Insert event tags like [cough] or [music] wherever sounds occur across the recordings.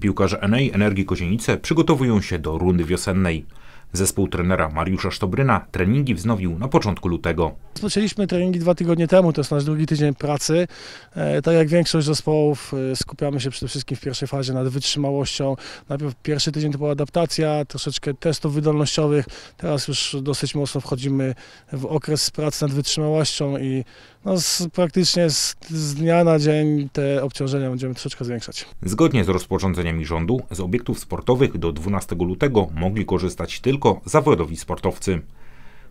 Piłkarze Enej Energii Kozienice przygotowują się do rundy wiosennej. Zespół trenera Mariusza Sztobryna treningi wznowił na początku lutego. Rozpoczęliśmy treningi dwa tygodnie temu, to jest nasz drugi tydzień pracy. E, tak jak większość zespołów e, skupiamy się przede wszystkim w pierwszej fazie nad wytrzymałością. Najpierw pierwszy tydzień to była adaptacja, troszeczkę testów wydolnościowych. Teraz już dosyć mocno wchodzimy w okres pracy nad wytrzymałością i no z, praktycznie z, z dnia na dzień te obciążenia będziemy troszeczkę zwiększać. Zgodnie z rozporządzeniami rządu z obiektów sportowych do 12 lutego mogli korzystać tylko tylko zawodowi sportowcy.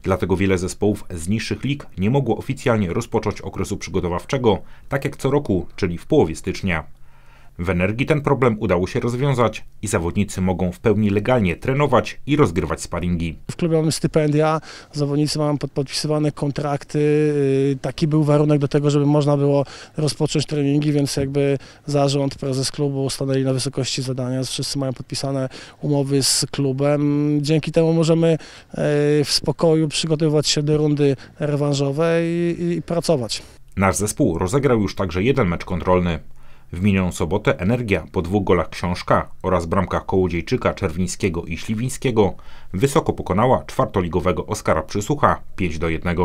Dlatego wiele zespołów z niższych lig nie mogło oficjalnie rozpocząć okresu przygotowawczego, tak jak co roku, czyli w połowie stycznia. W energii ten problem udało się rozwiązać i zawodnicy mogą w pełni legalnie trenować i rozgrywać sparingi. W klubie mamy stypendia, zawodnicy mają podpisywane kontrakty. Y, taki był warunek do tego, żeby można było rozpocząć treningi, więc jakby zarząd, prezes klubu stanęli na wysokości zadania. Wszyscy mają podpisane umowy z klubem. Dzięki temu możemy y, w spokoju przygotowywać się do rundy rewanżowej i pracować. Nasz zespół rozegrał już także jeden mecz kontrolny. W minioną sobotę Energia po dwóch golach Książka oraz bramkach Kołodziejczyka, Czerwińskiego i Śliwińskiego wysoko pokonała czwartoligowego Oskara Przysłucha 5 do 1.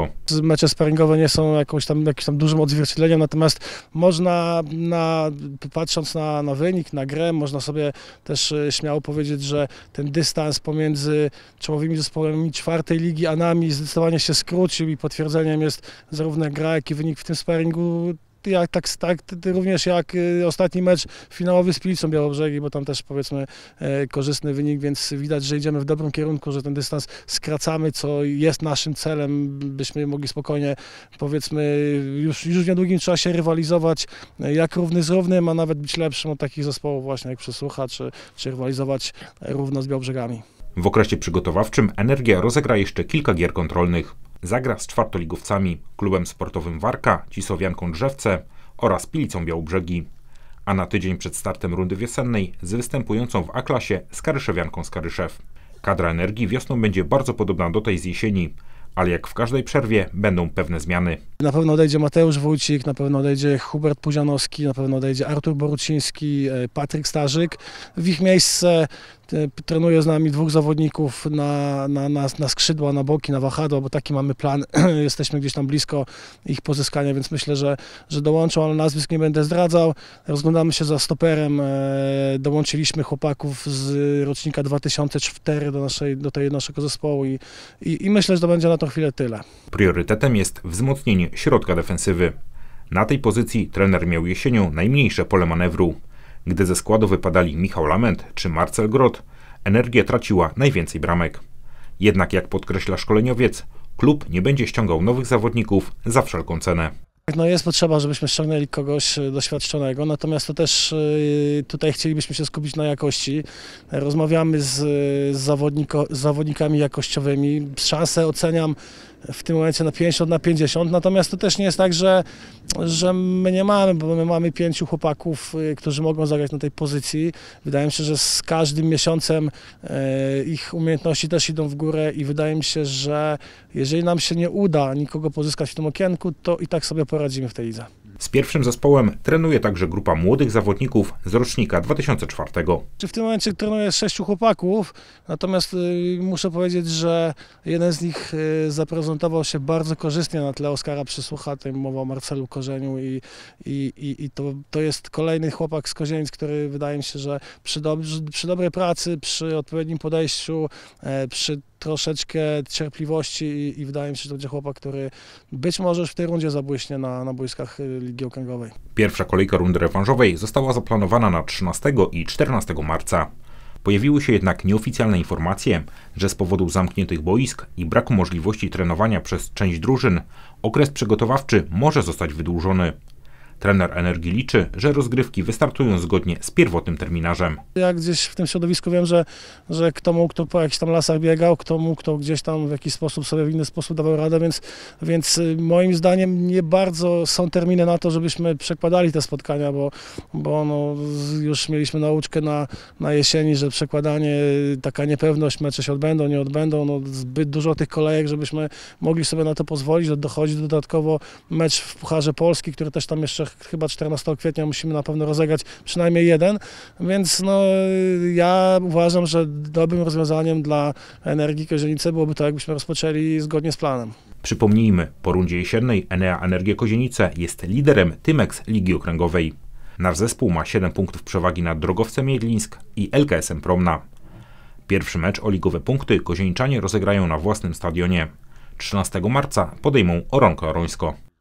Mecze sparingowe nie są jakąś tam, jakimś tam dużym odzwierciedleniem, natomiast można, na, patrząc na, na wynik, na grę, można sobie też e, śmiało powiedzieć, że ten dystans pomiędzy czołowymi zespołami czwartej ligi a nami zdecydowanie się skrócił i potwierdzeniem jest zarówno gra, jak i wynik w tym sparingu jak, tak, tak, również jak y, ostatni mecz finałowy z Pilicą Białobrzegi, bo tam też powiedzmy e, korzystny wynik, więc widać, że idziemy w dobrym kierunku, że ten dystans skracamy, co jest naszym celem, byśmy mogli spokojnie powiedzmy już, już w niedługim czasie rywalizować e, jak równy z równym, a nawet być lepszym od takich zespołów właśnie jak Przysłucha, czy, czy rywalizować e, równo z Białobrzegami. W okresie przygotowawczym Energia rozegra jeszcze kilka gier kontrolnych zagra z czwartoligowcami klubem sportowym Warka, Cisowianką Drzewce oraz Pilicą Białobrzegi. A na tydzień przed startem rundy wiosennej z występującą w A-klasie Skaryszewianką Skaryszew. Kadra energii wiosną będzie bardzo podobna do tej z jesieni, ale jak w każdej przerwie będą pewne zmiany. Na pewno odejdzie Mateusz Wójcik, na pewno odejdzie Hubert Puzianowski, na pewno odejdzie Artur Boruciński, e, Patryk Starzyk. W ich miejsce e, trenuje z nami dwóch zawodników na, na, na, na skrzydła, na boki, na wahadła, bo taki mamy plan. [clears throat] Jesteśmy gdzieś tam blisko ich pozyskania, więc myślę, że, że dołączą, ale nazwisk nie będę zdradzał. Rozglądamy się za stoperem. E, dołączyliśmy chłopaków z rocznika 2004 do, naszej, do tej naszego zespołu i, i, i myślę, że to będzie na tą chwilę tyle. Priorytetem jest wzmocnienie środka defensywy. Na tej pozycji trener miał jesienią najmniejsze pole manewru. Gdy ze składu wypadali Michał Lament czy Marcel Grot, energię traciła najwięcej bramek. Jednak jak podkreśla szkoleniowiec, klub nie będzie ściągał nowych zawodników za wszelką cenę. No jest potrzeba, żebyśmy ściągnęli kogoś e, doświadczonego, natomiast to też e, tutaj chcielibyśmy się skupić na jakości. Rozmawiamy z, e, z, z zawodnikami jakościowymi. Szansę oceniam w tym momencie na 50 na 50, natomiast to też nie jest tak, że, że my nie mamy, bo my mamy pięciu chłopaków, y, którzy mogą zagrać na tej pozycji. Wydaje mi się, że z każdym miesiącem y, ich umiejętności też idą w górę i wydaje mi się, że jeżeli nam się nie uda nikogo pozyskać w tym okienku, to i tak sobie poradzimy w tej lidze. Z pierwszym zespołem trenuje także grupa młodych zawodników z rocznika 2004. Czy W tym momencie trenuję sześciu chłopaków, natomiast y, muszę powiedzieć, że jeden z nich y, zaprezentował się bardzo korzystnie na tle Oskara Przysłucha, tutaj mowa o Marcelu Korzeniu i, i, i, i to, to jest kolejny chłopak z Kozienic, który wydaje mi się, że przy, do, przy dobrej pracy, przy odpowiednim podejściu, e, przy troszeczkę cierpliwości i, i, wydaje mi się, że to będzie chłopak, który być może już w tej rundzie zabłyśnie na, na boiskach y, Ligi Okręgowej. Pierwsza kolejka rundy rewanżowej została zaplanowana na 13 i 14 marca. Pojawiły się jednak nieoficjalne informacje, że z powodu zamkniętych boisk i braku możliwości trenowania przez część drużyn, okres przygotowawczy może zostać wydłużony. Trener Energii liczy, że rozgrywki wystartują zgodnie z pierwotnym terminarzem. Ja gdzieś w tym środowisku wiem, że, że kto mógł, kto po jakichś tam lasach biegał, kto mógł, kto gdzieś tam w jakiś sposób sobie w inny sposób dawał radę, więc, więc y, moim zdaniem nie bardzo są terminy na to, żebyśmy przekładali te spotkania, bo, bo no, już mieliśmy nauczkę na, na jesieni, że przekładanie, y, taka niepewność, mecze się odbędą, nie odbędą, no, zbyt dużo tych kolejek, żebyśmy mogli sobie na to pozwolić, dochodzi dodatkowo mecz w Pucharze Polski, który też tam jeszcze chyba 14 kwietnia musimy na pewno rozegrać przynajmniej jeden, więc no, ja uważam, że dobrym rozwiązaniem dla energii Kozienice byłoby to, jakbyśmy rozpoczęli zgodnie z planem. Przypomnijmy, po rundzie jesiennej Enea Energia Kozienice jest liderem Tymex Ligi Okręgowej. Nasz zespół ma 7 punktów przewagi nad Drogowcem Jedlińsk i LKS-em Promna. Pierwszy mecz o ligowe punkty Kozieńczanie rozegrają na własnym stadionie. 13 marca podejmą Oronko Orońsko.